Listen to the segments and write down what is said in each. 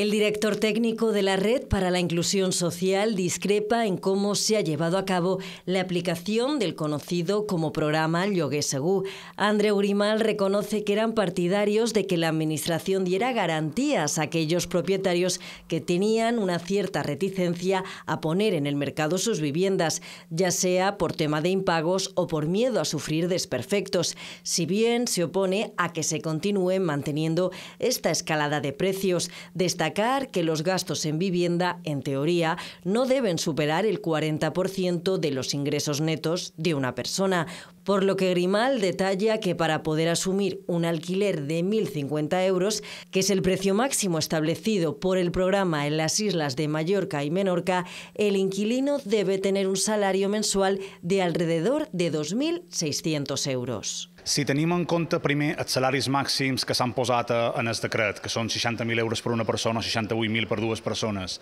El director técnico de la Red para la Inclusión Social discrepa en cómo se ha llevado a cabo la aplicación del conocido como programa Yogue Segú. André Urimal reconoce que eran partidarios de que la Administración diera garantías a aquellos propietarios que tenían una cierta reticencia a poner en el mercado sus viviendas, ya sea por tema de impagos o por miedo a sufrir desperfectos, si bien se opone a que se continúe manteniendo esta escalada de precios. Destaca que los gastos en vivienda, en teoría, no deben superar el 40% de los ingresos netos de una persona, por lo que Grimal detalla que para poder asumir un alquiler de 1.050 euros, que es el precio máximo establecido por el programa en las islas de Mallorca y Menorca, el inquilino debe tener un salario mensual de alrededor de 2.600 euros. Si tenim en compte primer els salaris màxims que s'han posat eh, en el decret, que són 60.000 euros per una persona, 68.000 per dues persones,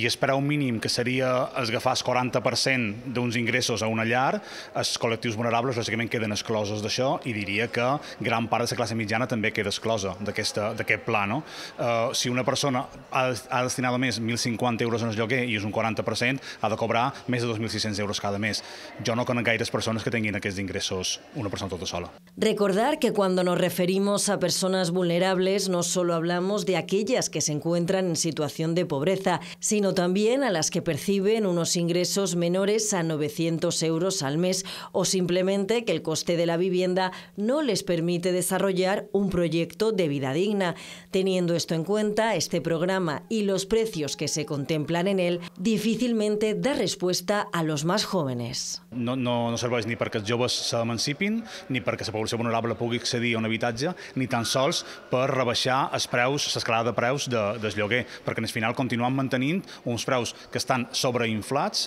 i esperar un mínim que seria esgafar el 40% d'uns ingressos a una llar, els col·lectius vulnerables bàsicament queden exclosos d'això i diria que gran part de la classe mitjana també queda exclosa d'aquest pla. No? Uh, si una persona ha, ha destinat més 1.050 euros en el lloguer i és un 40%, ha de cobrar més de 2.600 euros cada mes. Jo no conec gaires persones que tinguin aquests ingressos una persona tota sola. Recordar que cuando nos referimos a personas vulnerables no solo hablamos de aquellas que se encuentran en situación de pobreza, sino también a las que perciben unos ingresos menores a 900 euros al mes o simplemente que el coste de la vivienda no les permite desarrollar un proyecto de vida digna. Teniendo esto en cuenta, este programa y los precios que se contemplan en él difícilmente da respuesta a los más jóvenes. No, no, no ni ni la població vulnerable pugui accedir a un habitatge, ni tan sols per rebaixar els preus, l'escalada de preus de, del lloguer, perquè al final continuem mantenint uns preus que estan sobreinflats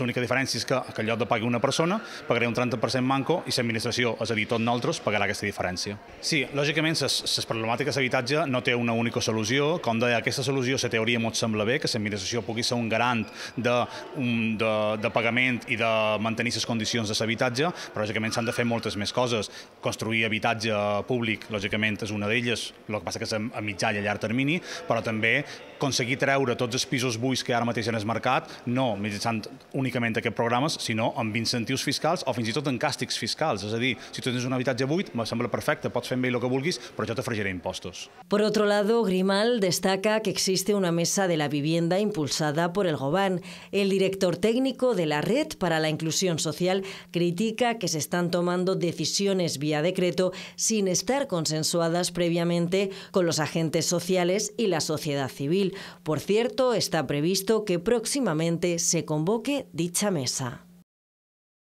L'única diferència és que, que en lloc de pagui una persona, pagaré un 30% manco i l'administració, és a dir, tot nosaltres, pagarà aquesta diferència. Sí, lògicament, les problemàtiques d'habitatge no té una única solució. Com deia, aquesta solució, la teoria molt sembla bé, que l'administració pugui ser un garant de, un, de, de pagament i de mantenir les condicions de l'habitatge, però lògicament s'han de fer moltes més coses. Construir habitatge públic, lògicament, és una d'elles, el que passa que és a mitjà i a llarg termini, però també aconseguir treure tots els pisos buits que ara mateix en el mercat, no mitjançant un únicament qué programas, sino amb incentius fiscals o fins i tot en càstigs fiscals. És a dir, si tu tens un habitatge buit, me sembla perfecte, pots fer amb ell el que vulguis, però jo t'afregiré impostos. Por otro lado, Grimal destaca que existe una mesa de la vivienda impulsada por el GOBAN. El director técnico de la Red para la Inclusión Social critica que se están tomando decisiones vía decreto sin estar consensuadas previamente con los agentes sociales y la sociedad civil. Por cierto, está previsto que próximamente se convoque dicha mesa.